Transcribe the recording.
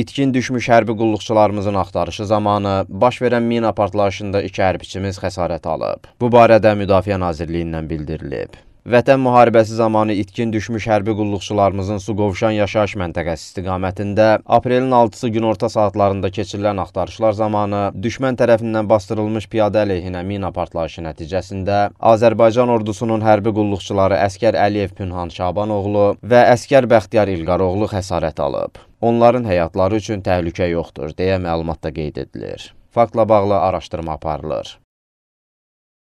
İtkin düşmüş hərbi qulluqçularımızın axtarışı zamanı baş verən mina partlayışında iki hərbiçimiz xəsarət alıb. Bu barədə Müdafiə Nazirliyindən bildirilib. Vətən müharibəsi zamanı itkin düşmüş hərbi qulluqçularımızın su qovşan yaşayış məntəqəsi istiqamətində aprelin 6-sı günorta saatlarında keçirilən axtarışlar zamanı düşmən tərəfindən bastırılmış piyada əleyhinə mina partlayışı nəticəsində Azərbaycan ordusunun hərbi qulluqçuları Əskər Əliyev Pünhan Şabanoğlu və Əskər Bəxtiyar İlqaroğlu xəsarət alıb. Onların həyatları üçün təhlükə yoxdur, deyə məlumatda qeyd edilir. Faktla bağlı araşdırma aparılır.